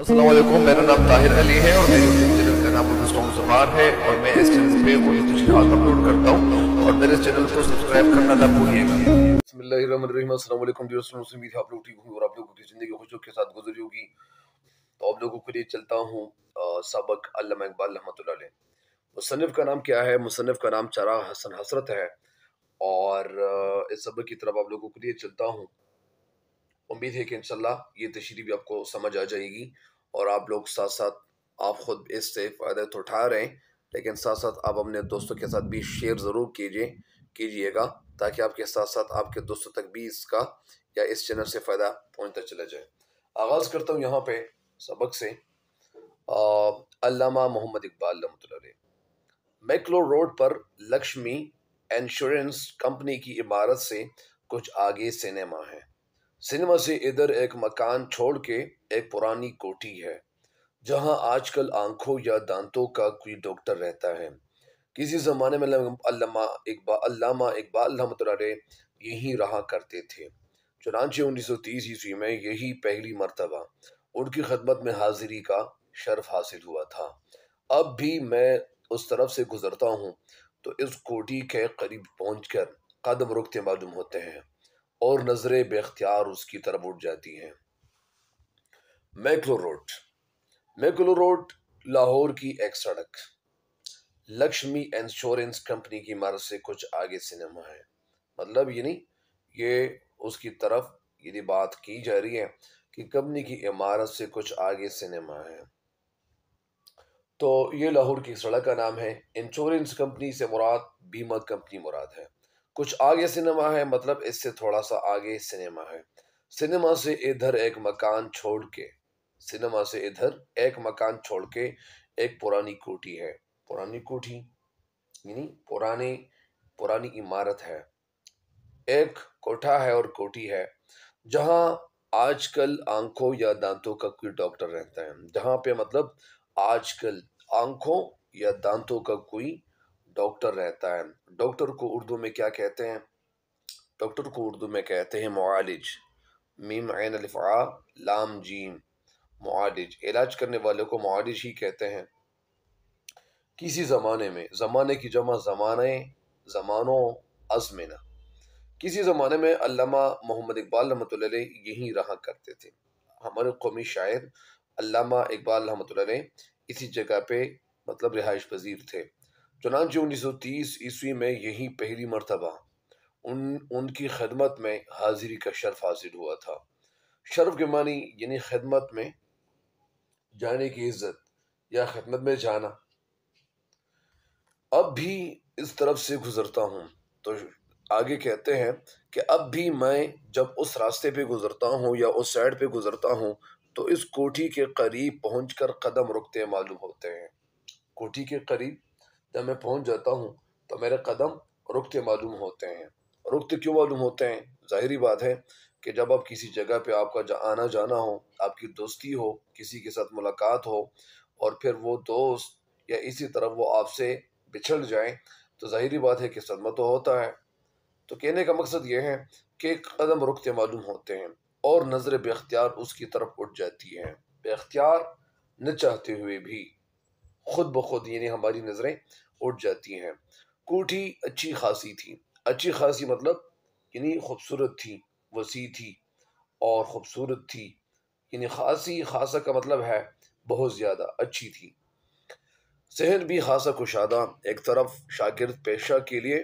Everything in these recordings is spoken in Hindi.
असलम मेरा नाम ताहिर अली है और मेरी का नाम उर्दू जबान है और मैं इस चैनल पे उर्दू अपलोड करता हूँ और मेरे चैनल को सब्सक्राइब करना ना भूलिएगा आप लोग और आप लोगों की ज़िंदगी खुशियों के साथ गुजरी होगी तो आप लोगों के लिए चलता हूँ सबक अल्लामा इकबाल रहमत मुसनफ़ का नाम क्या है मुसनफ़ का नाम चारा हसन हसरत है और इस सबक की तरफ आप लोगों के लिए चलता हूँ उम्मीद है कि इन ये तशरी भी आपको समझ आ जाएगी और आप लोग साथ साथ आप ख़ुद इससे फ़ायदा तो उठा रहे हैं लेकिन साथ साथ आप अपने दोस्तों के साथ भी शेयर ज़रूर कीजिए कीजिएगा ताकि आपके साथ साथ आपके दोस्तों तक भी इसका या इस चैनल से फ़ायदा पहुँचता चला जाए आगाज़ करता हूँ यहाँ पे सबक से अलामा मोहम्मद इकबाल रमत मैकलो रोड पर लक्ष्मी इंश्योरेंस कंपनी की इमारत से कुछ आगे सिनेमा है सिनेमा से इधर एक मकान छोड़ के एक पुरानी कोठी है जहां आजकल आंखों या दांतों का कोई डॉक्टर रहता है किसी ज़माने में अल्लामा इकबाल रहमत यहीं रहा करते थे सौ 1930 ईस्वी में यही पहली मरतबा उनकी खदमत में हाजिरी का शर्फ हासिल हुआ था अब भी मैं उस तरफ से गुज़रता हूँ तो इस कोठी के करीब पहुँच कर कदम रुकते मालूम होते हैं और नज़रें बेख्तियार उसकी तरफ उठ जाती हैं McLeod Road McLeod Road Lahore की एक सड़क लक्ष्मी इंश्योरेंस कंपनी की इमारत से कुछ आगे सिनेमा है मतलब नहीं ये उसकी तरफ यदि बात की जा रही है कि कंपनी की इमारत से कुछ आगे सिनेमा है तो ये लाहौर की सड़क का नाम है इंश्योरेंस कंपनी से मुराद बीमा कंपनी मुराद है कुछ आगे सिनेमा है मतलब इससे थोड़ा सा आगे सिनेमा है सिनेमा से इधर एक मकान छोड़ के सिनेमा से इधर एक मकान छोड़ के एक पुरानी कोठी है पुरानी कोठी यानी पुराने पुरानी इमारत है एक कोठा है और कोठी है जहाँ आजकल आंखों या दांतों का कोई डॉक्टर रहता है जहाँ पे मतलब आजकल आंखों या दांतों का कोई डॉक्टर रहता है डॉक्टर को उर्दू में क्या कहते हैं डॉक्टर को उर्दू में कहते हैं मालिज मीम आन अलफ़ा लाम जीम मालिज इलाज करने वाले को मालिज ही कहते हैं किसी ज़माने में ज़माने की जमा ज़माने ज़मानों अजमिना किसी ज़माने में अल्लामा मोहम्मद इकबाल रमत यहीं रहा करते थे हमारे कौमी शायर अल्लामा इकबाल रमत इसी जगह पे मतलब रिहाइश पजीर थे चुनानचे उन्नीस सौ तीस ईस्वी में यही पहली मरतबा उन उनकी खदमत में हाजिरी का शर्फ हासिल हुआ था शर्फ के मानी यानी खदमत में जाने की इज्जत या खदमत में जाना अब भी इस तरफ से गुजरता हूँ तो आगे कहते हैं कि अब भी मैं जब उस रास्ते पे गुजरता हूँ या उस साइड पे गुजरता हूँ तो इस कोठी के करीब पहुँच कर कदम रुकते मालूम होते हैं कोठी के करीब जब मैं पहुंच जाता हूं तो मेरे कदम रुकते मालूम होते हैं रुकते क्यों मालूम होते हैं ज़ाहरी बात है कि जब आप किसी जगह पे आपका आना जाना हो आपकी दोस्ती हो किसी के साथ मुलाकात हो और फिर वो दोस्त या इसी तरह वो आपसे बिछड़ जाए तो ज़ाहरी बात है कि सदमा तो होता है तो कहने का मकसद ये है कि कदम रुकते मालूम होते हैं और नज़र बेख्तियार उसकी तरफ उठ जाती है बेख्तियार न चाहते हुए भी खुद ब खुद यानी हमारी नज़रें उठ जाती हैं कोठी अच्छी खासी थी अच्छी खासी मतलब यानी खूबसूरत थी वसी थी और ख़ूबसूरत थी यानी खासी खासा का मतलब है बहुत ज़्यादा अच्छी थी शहर भी खासा कुशादा एक तरफ शागिर्द पेशा के लिए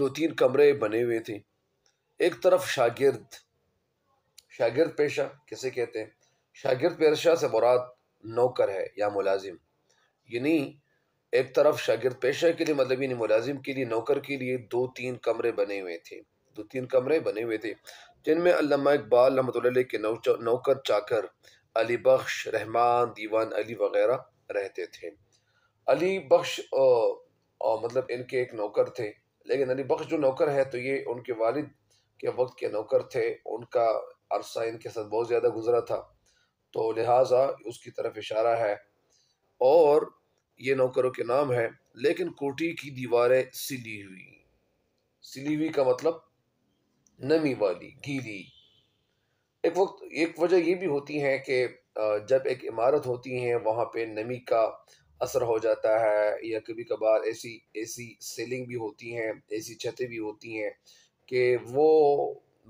दो तीन कमरे बने हुए थे एक तरफ शागिर्द शागिर्द पेशा किसे कहते हैं शागिर्द पेशा से मुराद नौकर है या मुलाजिम यानी एक तरफ शागिर्द पेशा के लिए मतलब यानी मुलाजिम के लिए नौकर के लिए दो तीन कमरे बने हुए थे दो तीन कमरे बने हुए थे जिनमें अल्लामा इकबाल रहमत के नौकर चाकर अली बख्श रहमान दीवान अली वगैरह रहते थे अली बख्श मतलब इनके एक नौकर थे लेकिन अली बख्श जो नौकर है तो ये उनके वालिद के वक्त के नौकर थे उनका अरसा इनके साथ बहुत ज़्यादा गुजरा था तो लिहाजा उसकी तरफ इशारा है और ये नौकरों के नाम है लेकिन कोटी की दीवारें सिली हुई सिली हुई का मतलब नमी वाली गीली एक वक्त एक वजह ये भी होती है कि जब एक इमारत होती है वहाँ पे नमी का असर हो जाता है या कभी कभार ऐसी ऐसी सेलिंग भी होती हैं ऐसी छतें भी होती हैं कि वो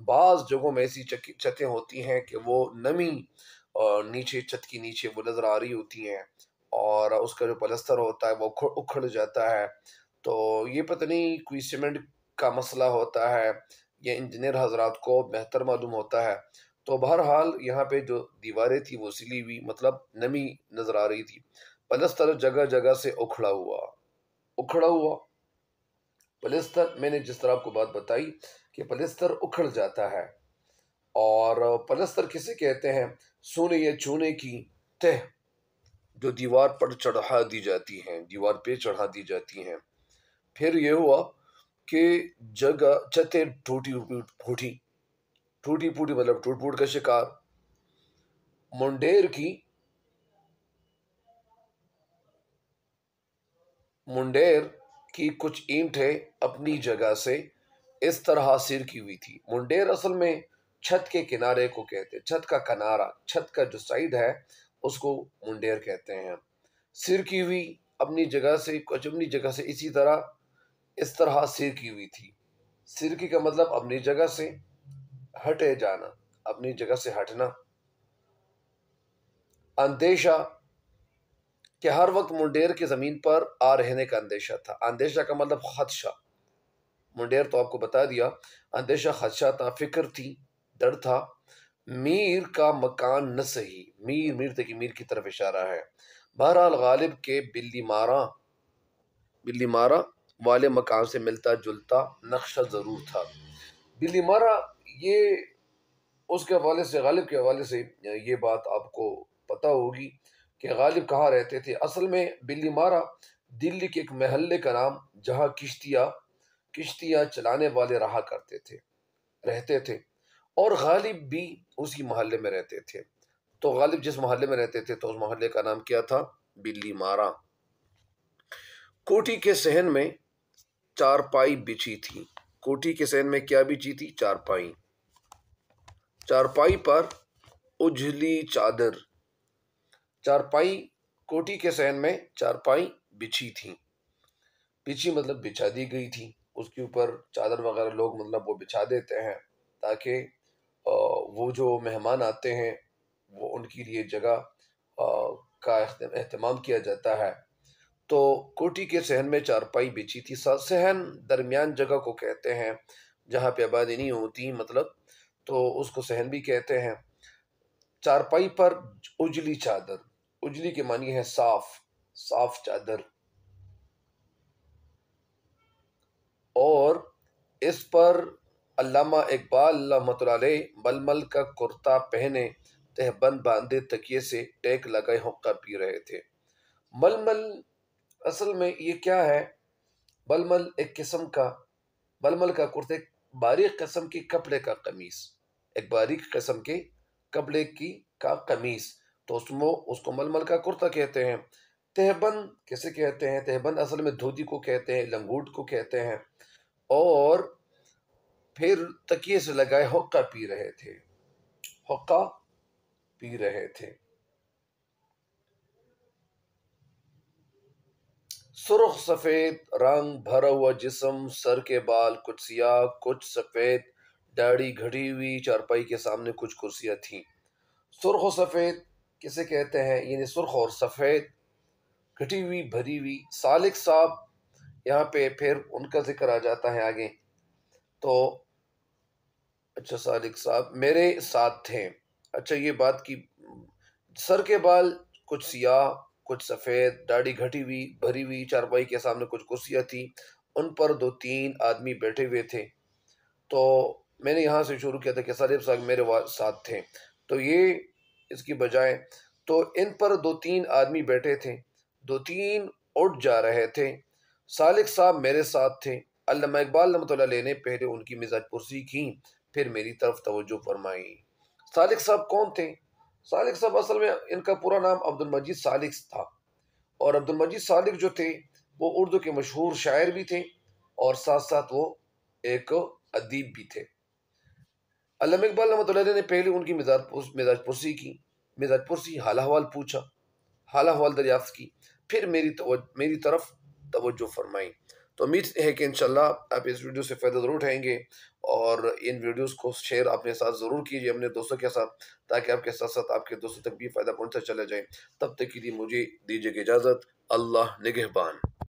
बाज़ जगहों में ऐसी छतें होती हैं कि वो नमी और नीचे छत की नीचे वो नज़र आ रही होती हैं और उसका जो पलस्तर होता है वो उखड़ जाता है तो ये पता नहीं कोई सीमेंट का मसला होता है या इंजीनियर हजरात को बेहतर मालूम होता है तो बहरहाल यहाँ पे जो दीवारें थी वो सिली हुई मतलब नमी नज़र आ रही थी पलस्तर जगह जगह से उखड़ा हुआ उखड़ा हुआ पलस्तर मैंने जिस तरह आपको बात बताई कि पलस्तर उखड़ जाता है और पलस्तर किसे कहते हैं सोने या चूने की तह जो दीवार पर चढ़ा दी जाती हैं दीवार पे चढ़ा दी जाती हैं फिर यह हुआ कि जगह चते टूटी फूटी टूटी फूटी मतलब टूट फूट का शिकार मुंडेर की मुंडेर की कुछ ईंटें अपनी जगह से इस तरह सिर की हुई थी मुंडेर असल में छत के किनारे को कहते हैं छत का किनारा छत का जो साइड है उसको मुंडेर कहते हैं सिर की हुई अपनी जगह से कुछ अपनी जगह से इसी तरह इस तरह सिर की हुई थी सिर की का मतलब अपनी जगह से हटे जाना अपनी जगह से हटना अंदेशा कि हर वक्त मुंडेर की ज़मीन पर आ रहने का अंदेशा था अंदेशा का मतलब खदशा मुंडेर तो आपको बता दिया अंदेशा खदशा था फिक्र थी डर था मीर का मकान न सही मीर मीर तकी मीर की तरफ इशारा है बहरहाल गालिब के बिल्ली मारा बिल्ली मारा वाले मकान से मिलता जुलता नक्शा ज़रूर था बिल्ली मारा ये उसके हवाले से गालिब के हवाले से ये बात आपको पता होगी कि गालिब कहाँ रहते थे असल में बिल्ली मारा दिल्ली के एक महल्ले का नाम जहाँ किश्तियाँ किश्तियाँ चलाने वाले रहा करते थे रहते थे और गालिब भी उसी मोहल्ले में रहते थे तो गालिब जिस मोहल्ले में रहते थे तो उस मोहल्ले का नाम क्या था बिल्ली मारा कोठी के सहन में चारपाई बिछी थी कोठी के सहन में क्या बिछी थी चारपाई चारपाई पर उजली चादर चारपाई कोठी के सहन में चारपाई बिछी थी बिछी मतलब बिछा दी गई थी उसके ऊपर चादर वगैरह लोग मतलब वो बिछा देते हैं ताकि वो जो मेहमान आते हैं वो उनके लिए जगह का अहतमाम किया जाता है तो कोटी के सहन में चारपाई बेची थी सहन दरमियान जगह को कहते हैं जहाँ पे आबादी नहीं होती मतलब तो उसको सहन भी कहते हैं चारपाई पर उजली चादर उजली के मानिए है साफ साफ चादर और इस पर अल्लामा इकबाल मलमल का कुर्ता पहने तहबंद बांधे तकिए से टैक लगाए हुक्का पी रहे थे मलमल असल में ये क्या है बलमल एक किस्म का बलमल का कुर्ते बारीक कस्म के कपड़े का कमीज एक बारीक कस्म के कपड़े की का कमीज तो उसमें उसको मलमल का कुर्ता कहते हैं तहबंद कैसे कहते हैं तहबंद असल में धोती को कहते हैं लंगूट को कहते हैं और फिर तकिए से लगाए हुक्का पी रहे थे हुक्का पी रहे थे सुरख सफेद रंग भरा हुआ जिसम सर के बाल कुछ सियाह कुछ सफेद दाढ़ी घड़ी हुई चारपाई के सामने कुछ कुर्सियां थीं सुरख और सफेद किसे कहते हैं यानी सुरख और सफेद घटी हुई भरी हुई सालिक साहब यहाँ पे फिर उनका जिक्र आ जाता है आगे तो अच्छा सादिक साहब मेरे साथ थे अच्छा ये बात की सर के बाल कुछ सियाह कुछ सफ़ेद दाढ़ी घटी हुई भरी हुई चारपाई के सामने कुछ कुर्सियाँ थी उन पर दो तीन आदमी बैठे हुए थे तो मैंने यहाँ से शुरू किया था कि सारिब साहब मेरे साथ थे तो ये इसकी बजाय तो इन पर दो तीन आदमी बैठे थे दो तीन उठ जा रहे थे सालिक साहब मेरे साथ थे अल्लामा इकबाल रमत ने पहले उनकी मिजाज पुरसी की फिर मेरी तरफ तोज्जो फरमाई सालिक साहब कौन थे सालिक साहब असल में इनका पूरा नाम अब्दुल मजीद सालिक था और अब्दुल मजीद सालिक जो थे वो उर्दू के मशहूर शायर भी थे और साथ साथ वो एक अदीब भी थे अलम इकबाल रमत ने पहले उनकी मिजाज मिजाज पुरसी की मिजाज पुरसी हाल हवाल पूछा हाल हवाल दरियाफ्त की फिर मेरी मेरी तरफ तोज्जो फरमाई तो उम्मीद है कि इन आप इस वीडियो से फ़ायदा ज़रूर उठाएंगे और इन वीडियोस को शेयर अपने साथ ज़रूर कीजिए अपने दोस्तों के साथ ताकि आपके साथ साथ आपके दोस्तों तक भी फ़ायदा पहुँचता चला जाए तब तक के लिए मुझे दीजिएगा इजाज़त अल्लाह निगहबान